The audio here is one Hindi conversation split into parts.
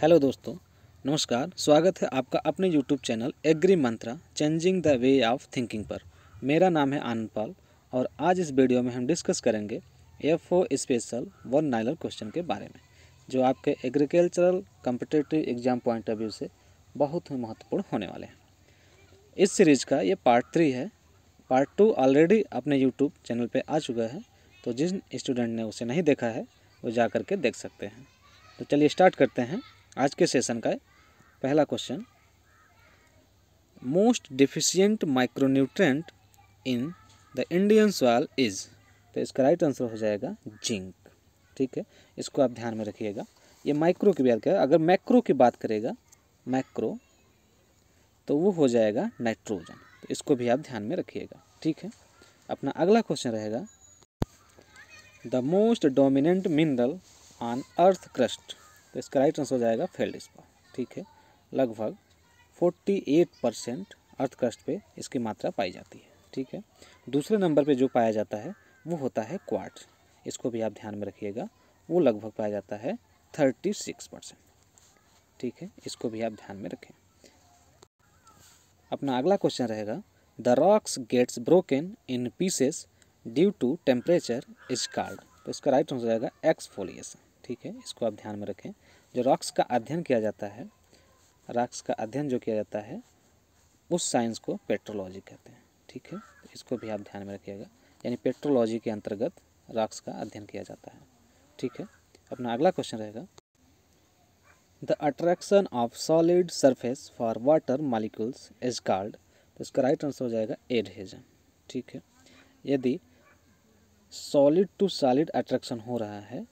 हेलो दोस्तों नमस्कार स्वागत है आपका अपने YouTube channel agri mantra changing the way of thinking पर मेरा नाम है आनंद पाल और आज इस वीडियो में हम डिस्कस करेंगे F O special one liner question के बारे में जो आपके agricultural competitive exam point of view से बहुत ही महत्वपूर्ण होने वाले हैं इस सीरीज़ का ये पार्ट थ्री है पार्ट टू ऑलरेडी अपने यूट्यूब चैनल पर आ चुका है तो जिन स्टूडेंट ने उसे नहीं देखा है वो जा करके देख सकते हैं तो चलिए स्टार्ट करते हैं आज के सेशन का पहला question most deficient micronutrient in the Indian soil is तो इसका राइट आंसर हो जाएगा जिंक ठीक है इसको आप ध्यान में रखिएगा ये माइक्रो की बात करें अगर मैक्रो की बात करेगा मैक्रो तो वो हो जाएगा नाइट्रोजन तो इसको भी आप ध्यान में रखिएगा ठीक है अपना अगला क्वेश्चन रहेगा the most dominant mineral on earth crust तो इसका राइट आंसर हो जाएगा फेल्ड स्पा ठीक है लगभग 48 परसेंट अर्थकष्ट पे इसकी मात्रा पाई जाती है ठीक है दूसरे नंबर पे जो पाया जाता है वो होता है क्वार्ट इसको भी आप ध्यान में रखिएगा वो लगभग पाया जाता है थर्टी सिक्स परसेंट ठीक है इसको भी आप ध्यान में रखें अपना अगला क्वेश्चन रहेगा the rocks gets broken in pieces due to temperature is called तो इसका राइट आंसर जाएगा एक्सफोलिएशन ठीक है इसको आप ध्यान में रखें जो रॉक्स का अध्ययन किया जाता है रॉक्स का अध्ययन जो किया जाता है उस साइंस को पेट्रोलॉजी कहते हैं ठीक है इसको भी आप ध्यान में रखिएगा यानी पेट्रोलॉजी के अंतर्गत रॉक्स का अध्ययन किया जाता है ठीक है अपना अगला क्वेश्चन रहेगा the attraction of solid surface for water molecules is called तो इसका राइट आंसर हो जाएगा एडहेजन ठीक है यदि सॉलिड टू सॉलिड अट्रैक्शन हो रहा है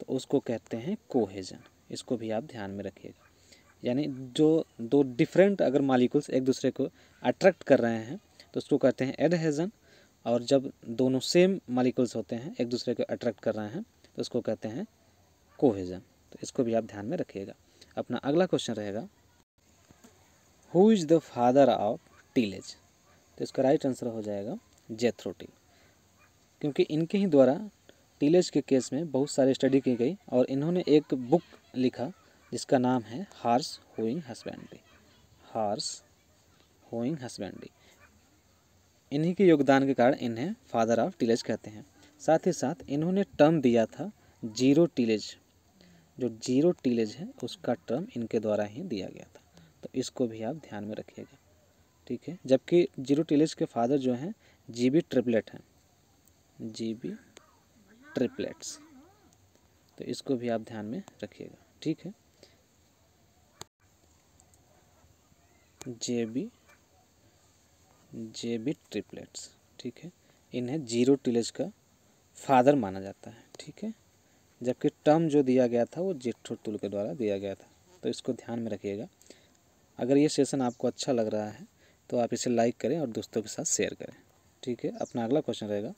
तो उसको कहते हैं कोहेजन इसको भी आप ध्यान में रखिएगा यानी जो दो डिफरेंट अगर मालिकुल्स एक दूसरे को अट्रैक्ट कर रहे हैं तो उसको कहते हैं एडहेजन और जब दोनों सेम मालिकुल्स होते हैं एक दूसरे को अट्रैक्ट कर रहे हैं तो उसको कहते हैं कोहेजन तो इसको भी आप ध्यान में रखिएगा अपना अगला क्वेश्चन रहेगा who is the father of tillage तो इसका राइट आंसर हो जाएगा जेथ्रोटिल क्योंकि इनके ही द्वारा टीलेज के केस में बहुत सारी स्टडी की गई और इन्होंने एक बुक लिखा जिसका नाम है horse hoeing husbandry horse hoeing husbandry इन्हीं के योगदान के कारण इन्हें फादर ऑफ टीलेज कहते हैं साथ ही साथ इन्होंने टर्म दिया था जीरो टीलेज जो जीरो टीलेज है उसका टर्म इनके द्वारा ही दिया गया था तो इसको भी आप ध्यान में रखिएगा ठीक है जबकि जीरो टीलेज के फादर जो हैं जी बी ट्रिपलेट हैं जी बी ट्रिपलेट्स तो इसको भी आप ध्यान में रखिएगा ठीक है J B J B triplets ठीक है इन्हें जीरो टिलेज का फादर माना जाता है ठीक है जबकि टर्म जो दिया गया था वो जेठो टुल के द्वारा दिया गया था तो इसको ध्यान में रखिएगा अगर ये सेशन आपको अच्छा लग रहा है तो आप इसे लाइक करें और दोस्तों के साथ शेयर करें ठीक है अपना अगला क्वेश्चन रहेगा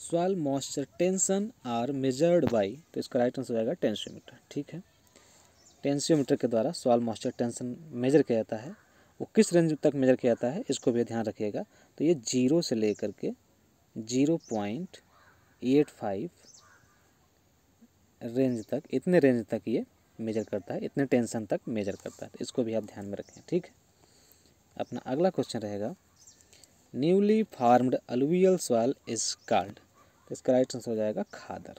soil moisture tension are measured by तो इसका राइट आंसर हो जाएगा टेंशियोमीटर ठीक है टेंशियोमीटर के द्वारा सॉल मॉइस्चर टेंशन मेजर किया जाता है वो किस रेंज तक मेजर किया जाता है इसको भी ध्यान रखिएगा तो ये जीरो से लेकर के zero point eight five range तक इतने रेंज तक ये मेजर करता है इतने टेंशन तक मेजर करता है तो इसको भी आप ध्यान में रखें ठीक है अपना अगला क्वेश्चन रहेगा newly formed alluvial soil is called तो इसका राइट आंसर हो जाएगा खादर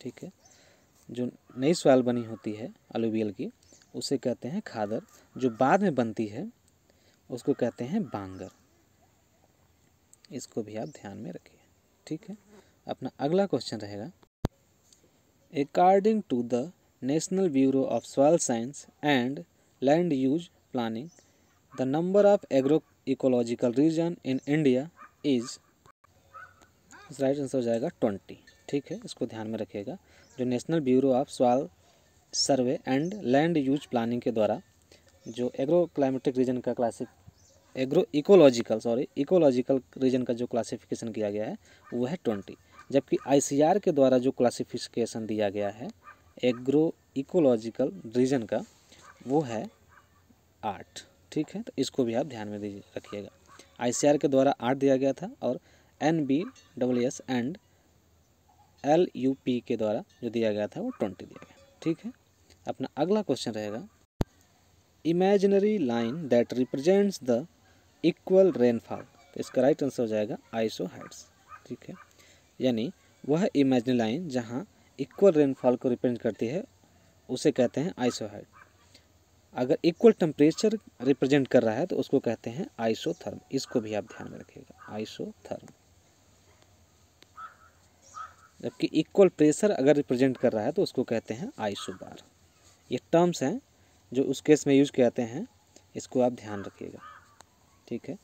ठीक है जो नई सॉइल बनी होती है अलूवियल की उसे कहते हैं खादर जो बाद में बनती है उसको कहते हैं बांगर इसको भी आप ध्यान में रखिए ठीक है अपना अगला क्वेश्चन रहेगा according to the national bureau of soil science and land use planning the number of agro ecological region in India is right answer हो जाएगा ट्वेंटी ठीक है इसको ध्यान में रखिएगा जो national bureau of soil survey and land use planning के द्वारा जो एग्रो क्लाइमेटिक रीजन का classic agro ecological sorry ecological region का जो क्लासिफिकेशन किया गया है वो है ट्वेंटी जबकि आई के द्वारा जो क्लासिफिकेशन दिया गया है एग्रो इकोलॉजिकल रीजन का वो है आर्ट ठीक है तो इसको भी आप ध्यान में दीजिए रखिएगा आई के द्वारा आर्ट दिया गया था और N B W S and L U P के द्वारा जो दिया गया था वो ट्वेंटी दिया गया ठीक है अपना अगला क्वेश्चन रहेगा imaginary line that represents the equal rainfall तो इसका राइट आंसर हो जाएगा आइसो हाइट्स ठीक है यानी वह इमेजनरी लाइन जहाँ इक्वल रेनफॉल को रिप्रेजेंट करती है उसे कहते हैं आइसो हाइट अगर इक्वल टेम्परेचर रिप्रेजेंट कर रहा है तो उसको कहते हैं आइसोथर्म इसको भी आप ध्यान में रखिएगा आइसोथर्म जबकि इक्वल प्रेशर अगर रिप्रेजेंट कर रहा है तो उसको कहते हैं आइसोबार ये टर्म्स हैं जो उस केस में यूज कहते हैं इसको आप ध्यान रखिएगा ठीक है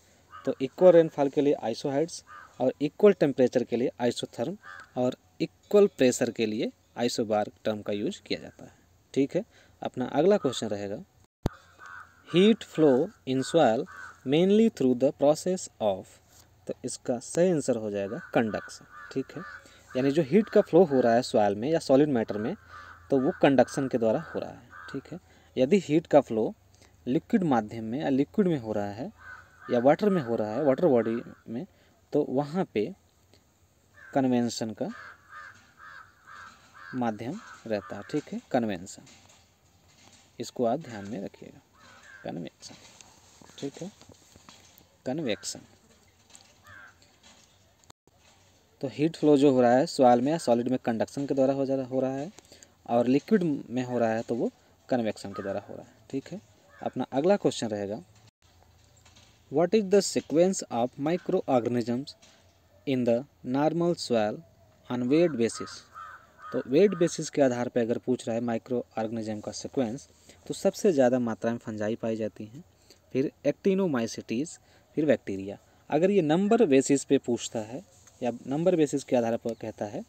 तो इक्वल रेनफॉल के लिए आइसोहाइड्स और इक्वल टेम्परेचर के लिए आइसोथर्म और इक्वल प्रेशर के लिए आइसोबार टर्म का यूज किया जाता है ठीक है अपना अगला क्वेश्चन रहेगा heat flow in soil mainly through the process of तो इसका सही आंसर हो जाएगा कंडक्शन ठीक है यानी जो हीट का फ्लो हो रहा है सॉयल में या सॉलिड मैटर में तो वो कंडक्शन के द्वारा हो रहा है ठीक है यदि हीट का फ्लो लिक्विड माध्यम में या लिक्विड में हो रहा है या वाटर में हो रहा है वाटर बॉडी में तो वहाँ पे कन्वेंशन का माध्यम रहता है ठीक है कन्वेंशन इसको आप ध्यान में रखिएगा कन्वेक्शन ठीक है कन्वेक्शन तो हीट फ्लो जो हो रहा है सॉयल में या सॉलिड में कंडक्शन के द्वारा हो जा हो रहा है और लिक्विड में हो रहा है तो वो कन्वेक्शन के द्वारा हो रहा है ठीक है अपना अगला क्वेश्चन रहेगा what is the sequence of micro organisms in the normal soil on weight basis तो वेट बेसिस के आधार पर अगर पूछ रहा है माइक्रो ऑर्गेनिज्म का सिक्वेंस तो सबसे ज़्यादा मात्रा में फंजाई पाई जाती हैं फिर एक्टिनोमाइसिटीज़ फिर बैक्टीरिया अगर ये नंबर बेसिस पे पूछता है या नंबर बेसिस के आधार पर कहता है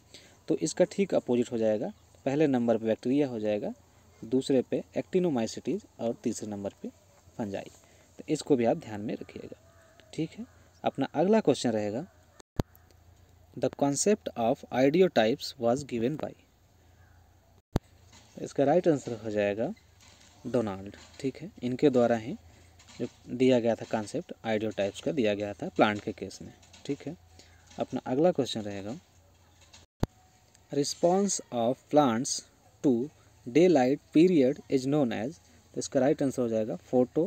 तो इसका ठीक अपोजिट हो जाएगा पहले नंबर पर बैक्टीरिया हो जाएगा दूसरे पे एक्टिनोमाइसिटीज और तीसरे नंबर पे फंजाई तो इसको भी आप ध्यान में रखिएगा ठीक है अपना अगला क्वेश्चन रहेगा the concept of ideotypes was given by इसका राइट आंसर हो जाएगा डोनाल्ड ठीक है इनके द्वारा ही जो दिया गया था कॉन्सेप्ट आइडियो टाइप्स का दिया गया था प्लांट के केस में ठीक है अपना अगला क्वेश्चन रहेगा response of plants to daylight period is known as तो इसका राइट आंसर हो जाएगा फोटो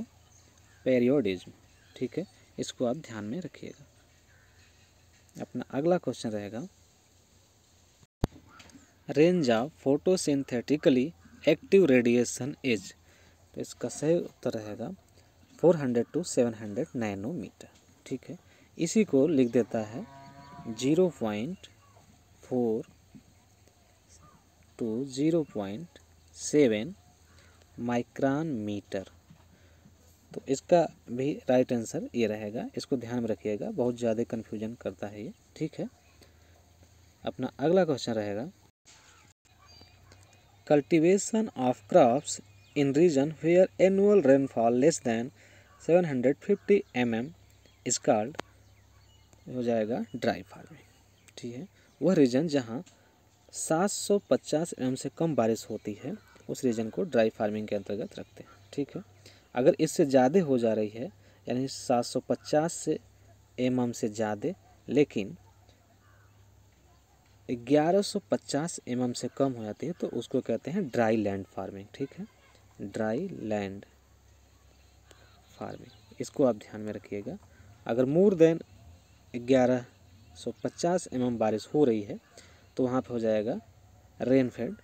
पेरियोडिज्म ठीक है इसको आप ध्यान में रखिएगा अपना अगला क्वेश्चन रहेगा range of photosynthetically active radiation is तो इसका सही उत्तर रहेगा 400 टू 700 नैनोमीटर ठीक है इसी को लिख देता है zero point four to zero point seven micron meter तो इसका भी राइट आंसर ये रहेगा इसको ध्यान में रखिएगा बहुत ज़्यादा कन्फ्यूजन करता है ये ठीक है अपना अगला क्वेश्चन रहेगा of in region crops annual rainfall less than seven hundred fifty M M is called हो जाएगा ड्राई फार्मिंग ठीक है वह रीजन जहाँ 750 एम से कम बारिश होती है उस रीजन को ड्राई फार्मिंग के अंतर्गत रखते हैं ठीक है अगर इससे ज़्यादा हो जा रही है यानी 750 से एम से ज़्यादा लेकिन 1150 एम से कम हो जाती है तो उसको कहते हैं ड्राई लैंड फार्मिंग ठीक है ड्राई लैंड फार्मिंग इसको आप ध्यान में रखिएगा अगर मोर देन ग्यारह सौ पचास एम बारिश हो रही है तो वहाँ पे हो जाएगा रेनफेड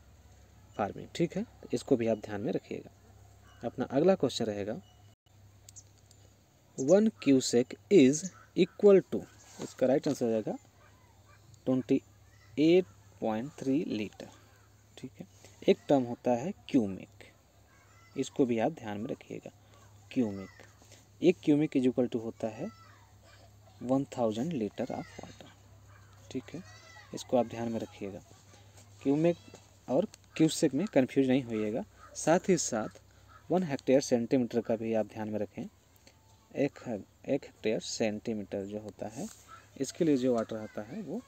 फार्मिंग ठीक है इसको भी आप ध्यान में रखिएगा अपना अगला क्वेश्चन रहेगा one cusec is equal to इसका राइट आंसर हो जाएगा twenty eight point three litre ठीक है एक टर्म होता है क्यूमिक इसको भी आप ध्यान में रखिएगा क्यूमिक एक क्यूमिक इज इक्वल टू होता है one thousand litre of water ठीक है इसको आप ध्यान में रखिएगा में और क्यूसेक में कन्फ्यूज नहीं होइएगा साथ ही साथ वन हेक्टेयर सेंटीमीटर का भी आप ध्यान में रखें एक एक हेक्टेयर सेंटीमीटर जो होता है इसके लिए जो वाटर आता है वो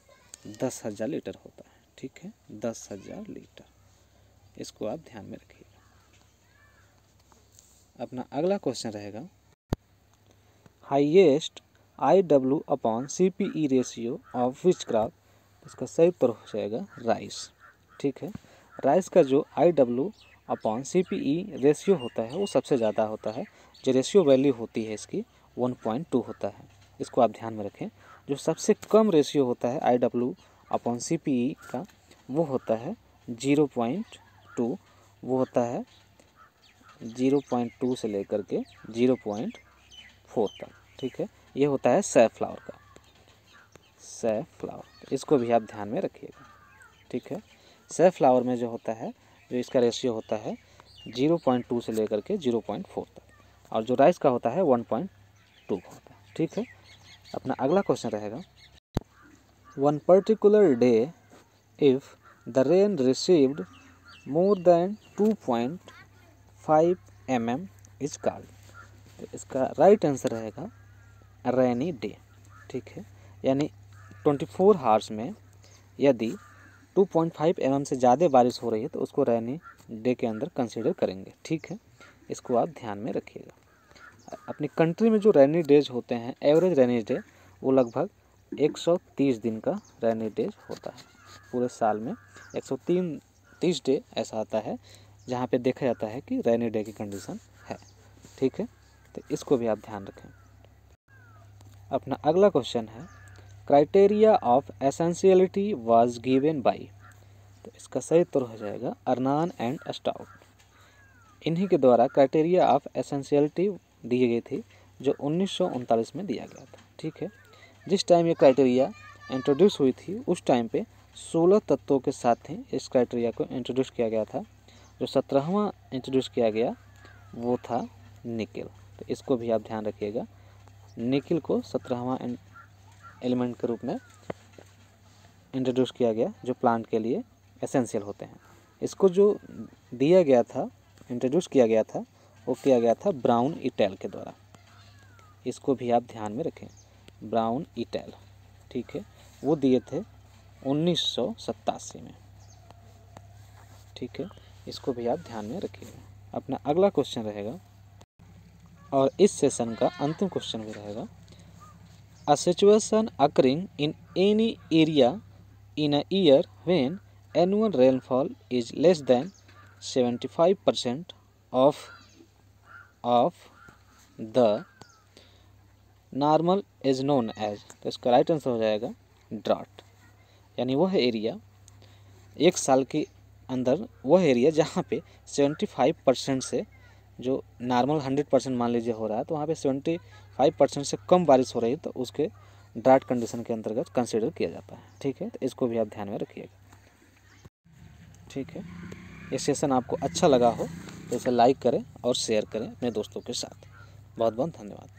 दस हज़ार लीटर होता है ठीक है दस हज़ार लीटर इसको आप ध्यान में रखिएगा अपना अगला क्वेश्चन रहेगा highest I W upon C P E ratio of which craft इसका सही उत्तर हो जाएगा राइस ठीक है राइस का जो I W upon C P E ratio होता है वो सबसे ज़्यादा होता है जो रेशियो वैल्यू होती है इसकी वन पॉइंट टू होता है इसको आप ध्यान में रखें जो सबसे कम रेशियो होता है I W upon C P E का वो होता है ज़ीरो पॉइंट टू वो होता है ज़ीरो पॉइंट टू से लेकर के ज़ीरो पॉइंट फोर तक ठीक है ये होता है सैफ फ्लावर का सैफ फ्लावर इसको भी आप ध्यान में रखिएगा ठीक है सैफ फ्लावर में जो होता है जो इसका रेशियो होता है जीरो पॉइंट टू से लेकर के जीरो पॉइंट फोर तक और जो राइस का होता है वन पॉइंट टू का होता है ठीक है अपना अगला क्वेश्चन रहेगा one particular day if the rain received more than two point five M M is तो इसका राइट आंसर रहेगा रेनी डे ठीक है यानी ट्वेंटी फोर हार्स में यदि टू पॉइंट फाइव एम से ज़्यादा बारिश हो रही है तो उसको रेनी डे के अंदर कंसिडर करेंगे ठीक है इसको आप ध्यान में रखिएगा अपनी कंट्री में जो रेनी डेज होते हैं एवरेज रैनी डे वो लगभग 130 दिन का रेनी डेज होता है पूरे साल में एक सौ डे ऐसा आता है जहाँ पर देखा जाता है कि रेनी डे की कंडीशन है ठीक है तो इसको भी आप ध्यान रखें अपना अगला क्वेश्चन है criteria of essentiality was given by तो इसका सही उत्तर हो जाएगा अरनान एंड स्टाउट इन्हीं के द्वारा क्राइटेरिया ऑफ एसेंशियलिटी दिए गए थे जो उन्नीस में दिया गया था ठीक है जिस टाइम ये क्राइटेरिया इंट्रोड्यूस हुई थी उस टाइम पे 16 तत्वों के साथ ही इस क्राइटेरिया को इंट्रोड्यूस किया गया था जो सत्रहवा इंट्रोड्यूस किया गया वो था निकल तो इसको भी आप ध्यान रखिएगा निकिल को सत्रहवा एलिमेंट के रूप में इंट्रोड्यूस किया गया जो प्लांट के लिए एसेंशियल होते हैं इसको जो दिया गया था इंट्रोड्यूस किया गया था वो किया गया था ब्राउन इटैल के द्वारा इसको भी आप ध्यान में रखें ब्राउन इटैल ठीक है वो दिए थे उन्नीस में ठीक है इसको भी आप ध्यान में रखिएगा अपना अगला क्वेश्चन रहेगा और इस सेशन का अंतिम क्वेश्चन भी रहेगा a situation occurring in any area in a year when annual rainfall is less than seventy five percent of of the normal is known as तो इसका राइट आंसर हो जाएगा ड्राट यानी वह एरिया एक साल के अंदर वह एरिया जहाँ पे सेवेंटी फाइव परसेंट से जो नॉर्मल हंड्रेड परसेंट मान लीजिए हो रहा है तो वहाँ पे सेवेंटी फाइव परसेंट से कम बारिश हो रही है तो उसके ड्राट कंडीशन के अंतर्गत कंसिडर किया जाता है ठीक है तो इसको भी आप ध्यान में रखिएगा ठीक है ये सेशन आपको अच्छा लगा हो तो इसे लाइक करें और शेयर करें अपने दोस्तों के साथ बहुत बहुत धन्यवाद